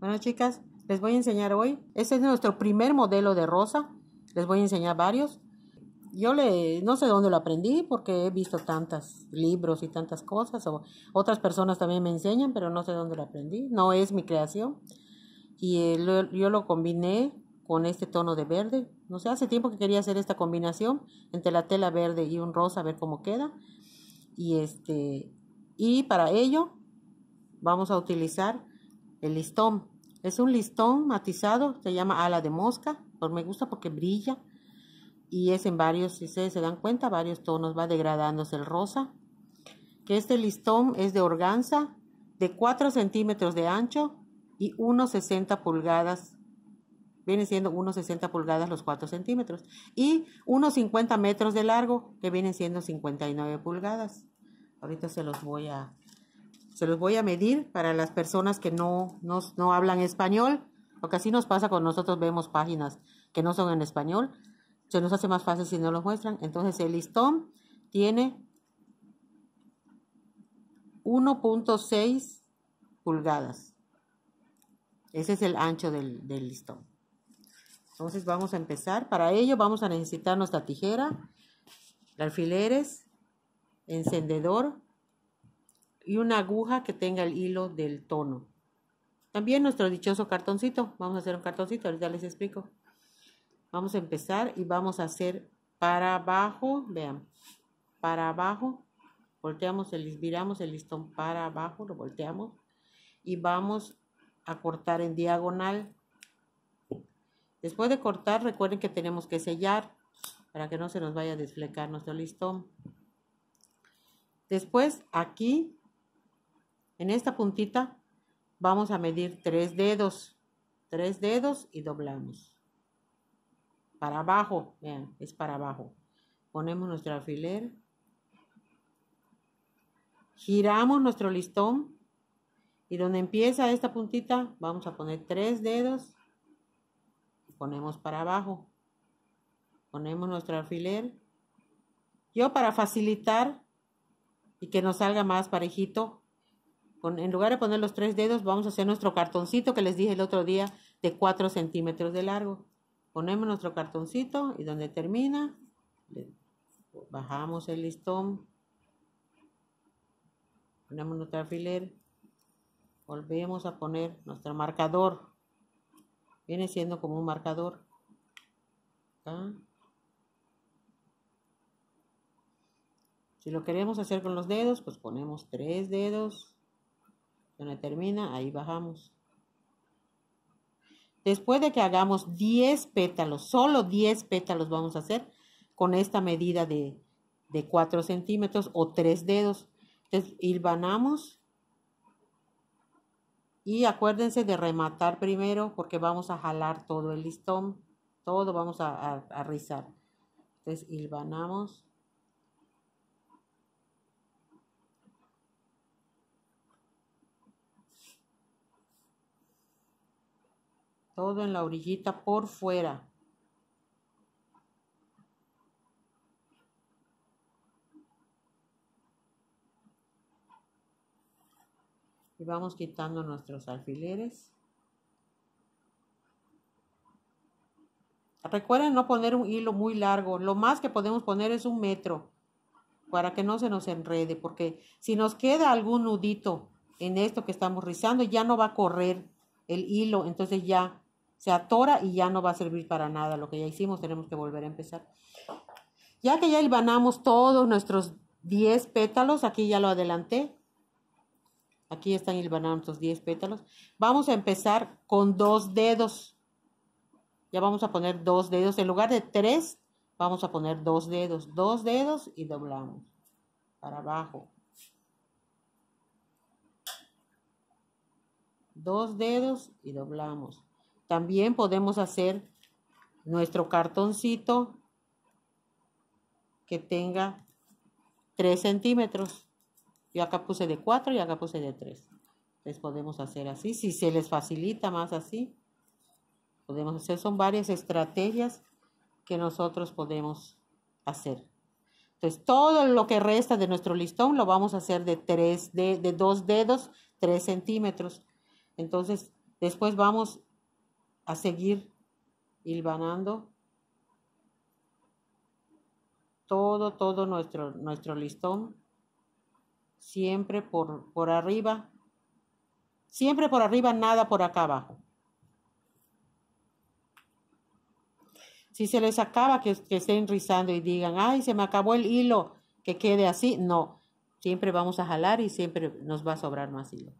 Bueno chicas, les voy a enseñar hoy. Este es nuestro primer modelo de rosa. Les voy a enseñar varios. Yo le, no sé dónde lo aprendí porque he visto tantos libros y tantas cosas. O otras personas también me enseñan, pero no sé dónde lo aprendí. No es mi creación. Y eh, yo lo combiné con este tono de verde. No sé, hace tiempo que quería hacer esta combinación entre la tela verde y un rosa, a ver cómo queda. Y este, y para ello vamos a utilizar el listón. Es un listón matizado, se llama ala de mosca, me gusta porque brilla y es en varios, si ustedes se dan cuenta, varios tonos, va degradándose el rosa. Que este listón es de organza, de 4 centímetros de ancho y 1,60 pulgadas. Vienen siendo 1,60 pulgadas los 4 centímetros. Y 1,50 metros de largo, que vienen siendo 59 pulgadas. Ahorita se los voy a se los voy a medir para las personas que no, hablan español, que así nos pasa cuando nosotros vemos páginas que no son en español, se nos hace más fácil si no lo muestran. Entonces el listón tiene 1.6 pulgadas. Ese es el ancho del, del listón. Entonces vamos a empezar. Para ello vamos a necesitar nuestra tijera, alfileres, encendedor, y una aguja que tenga el hilo del tono. También nuestro dichoso cartoncito. Vamos a hacer un cartoncito, ahorita les explico. Vamos a empezar y vamos a hacer para abajo, vean, para abajo, volteamos, el, viramos el listón para abajo, lo volteamos y vamos a cortar en diagonal. Después de cortar, recuerden que tenemos que sellar para que no se nos vaya a desflecar nuestro listón. Después aquí en esta puntita vamos a medir tres dedos, tres dedos y doblamos. Para abajo, vean, es para abajo. Ponemos nuestro alfiler, giramos nuestro listón y donde empieza esta puntita vamos a poner tres dedos, ponemos para abajo, ponemos nuestro alfiler. Yo para facilitar y que nos salga más parejito, en lugar de poner los tres dedos, vamos a hacer nuestro cartoncito que les dije el otro día de 4 centímetros de largo. Ponemos nuestro cartoncito y donde termina, bajamos el listón, ponemos nuestro alfiler, volvemos a poner nuestro marcador. Viene siendo como un marcador. Si lo queremos hacer con los dedos, pues ponemos tres dedos donde termina, ahí bajamos. Después de que hagamos 10 pétalos, solo 10 pétalos vamos a hacer con esta medida de, 4 centímetros o 3 dedos. Entonces, hilvanamos y acuérdense de rematar primero porque vamos a jalar todo el listón, todo vamos a, a rizar. Entonces, hilvanamos. todo en la orillita por fuera. Y vamos quitando nuestros alfileres. Recuerden no poner un hilo muy largo. Lo más que podemos poner es un metro para que no se nos enrede, porque si nos queda algún nudito en esto que estamos rizando, ya no va a correr el hilo, entonces ya se atora y ya no va a servir para nada lo que ya hicimos, tenemos que volver a empezar. Ya que ya hilvanamos todos nuestros 10 pétalos, aquí ya lo adelanté, aquí están hilvanados nuestros 10 pétalos, vamos a empezar con dos dedos, ya vamos a poner dos dedos, en lugar de tres, vamos a poner dos dedos, dos dedos y doblamos para abajo. Dos dedos y doblamos. También podemos hacer nuestro cartoncito que tenga 3 centímetros. Yo acá puse de 4 y acá puse de 3. Entonces podemos hacer así, si se les facilita más así. Podemos hacer, son varias estrategias que nosotros podemos hacer. Entonces, todo lo que resta de nuestro listón lo vamos a hacer de tres, de, de dos dedos, 3 centímetros. Entonces, después vamos a seguir hilvanando todo, todo nuestro, nuestro listón, siempre por, por arriba, siempre por arriba, nada por acá abajo. Si se les acaba que, que estén rizando y digan, ay, se me acabó el hilo, que quede así, no, siempre vamos a jalar y siempre nos va a sobrar más hilo.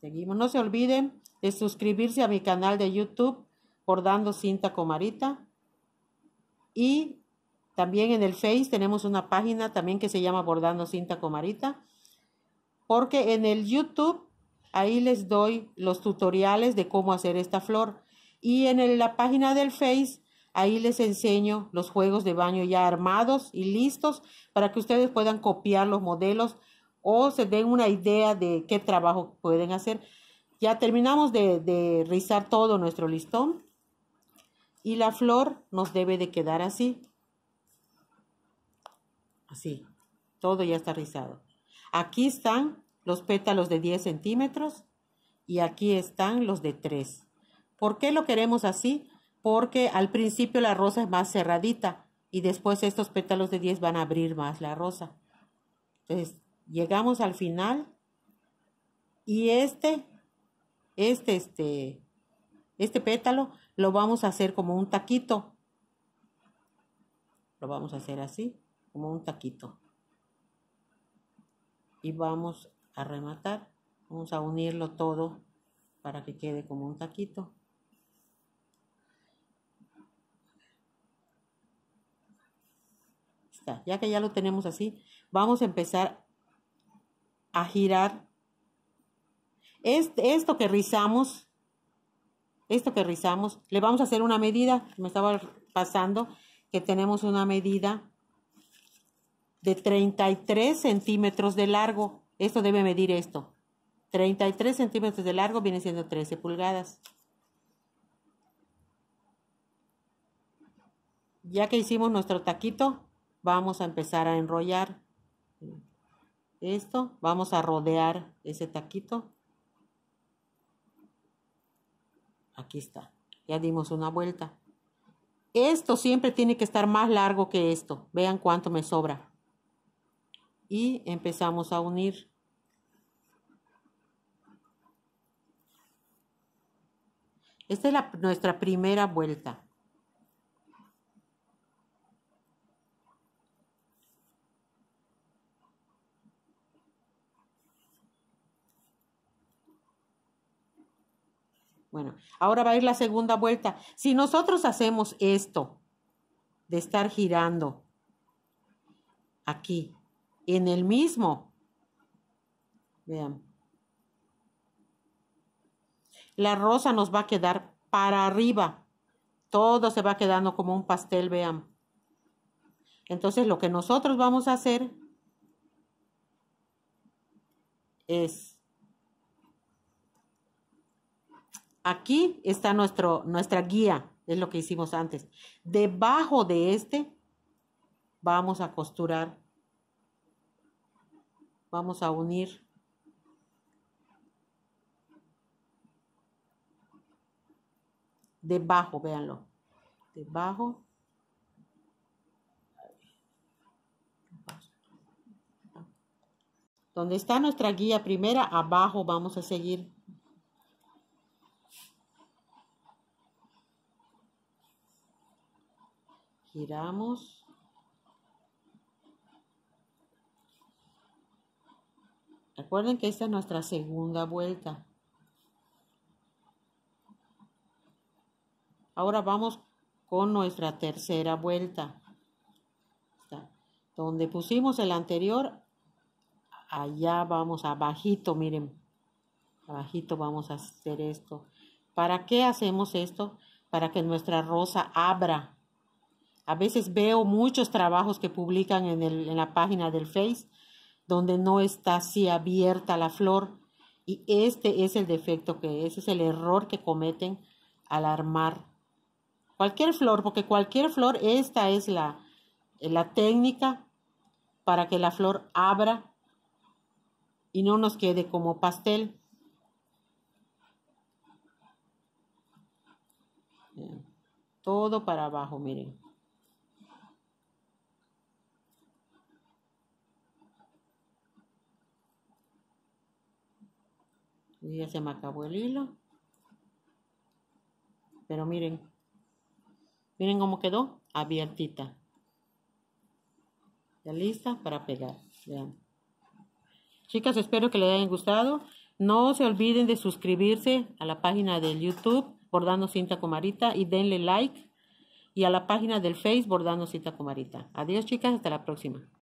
Seguimos, no se olviden suscribirse a mi canal de YouTube Bordando Cinta Comarita. Y también en el Face tenemos una página también que se llama Bordando Cinta Comarita. Porque en el YouTube ahí les doy los tutoriales de cómo hacer esta flor. Y en la página del Face ahí les enseño los juegos de baño ya armados y listos para que ustedes puedan copiar los modelos o se den una idea de qué trabajo pueden hacer. Ya terminamos de, rizar todo nuestro listón y la flor nos debe de quedar así. Así, todo ya está rizado. Aquí están los pétalos de 10 centímetros y aquí están los de 3. ¿Por qué lo queremos así? Porque al principio la rosa es más cerradita y después estos pétalos de 10 van a abrir más la rosa. Entonces, llegamos al final y este este, este, este, pétalo lo vamos a hacer como un taquito. Lo vamos a hacer así, como un taquito. Y vamos a rematar, vamos a unirlo todo para que quede como un taquito. Ya que ya lo tenemos así, vamos a empezar a girar este, esto que rizamos, esto que rizamos, le vamos a hacer una medida, me estaba pasando, que tenemos una medida de 33 centímetros de largo. Esto debe medir esto. 33 centímetros de largo viene siendo 13 pulgadas. Ya que hicimos nuestro taquito, vamos a empezar a enrollar esto. Vamos a rodear ese taquito. Aquí está. Ya dimos una vuelta. Esto siempre tiene que estar más largo que esto. Vean cuánto me sobra. Y empezamos a unir. Esta es nuestra primera vuelta. Bueno, ahora va a ir la segunda vuelta. Si nosotros hacemos esto, de estar girando aquí, en el mismo, vean, la rosa nos va a quedar para arriba. Todo se va quedando como un pastel, vean. Entonces lo que nosotros vamos a hacer es Aquí está nuestro, nuestra guía, es lo que hicimos antes. Debajo de este vamos a costurar, vamos a unir. Debajo, véanlo. Debajo. Donde está nuestra guía primera, abajo vamos a seguir giramos. Recuerden que esta es nuestra segunda vuelta. Ahora vamos con nuestra tercera vuelta. Donde pusimos el anterior, allá vamos abajito, miren. Abajito vamos a hacer esto. ¿Para qué hacemos esto? Para que nuestra rosa abra a veces veo muchos trabajos que publican en, la página del Face donde no está así abierta la flor y este es el defecto que ese es el error que cometen al armar cualquier flor, porque cualquier flor, esta es la, la técnica para que la flor abra y no nos quede como pastel. Todo para abajo, miren. Y ya se me acabó el hilo. Pero miren, miren cómo quedó abiertita. Ya lista para pegar. Vean. Chicas, espero que les hayan gustado. No se olviden de suscribirse a la página del YouTube Bordando Cinta Comarita y denle like. Y a la página del Face Bordando Cinta Comarita. Adiós chicas, hasta la próxima.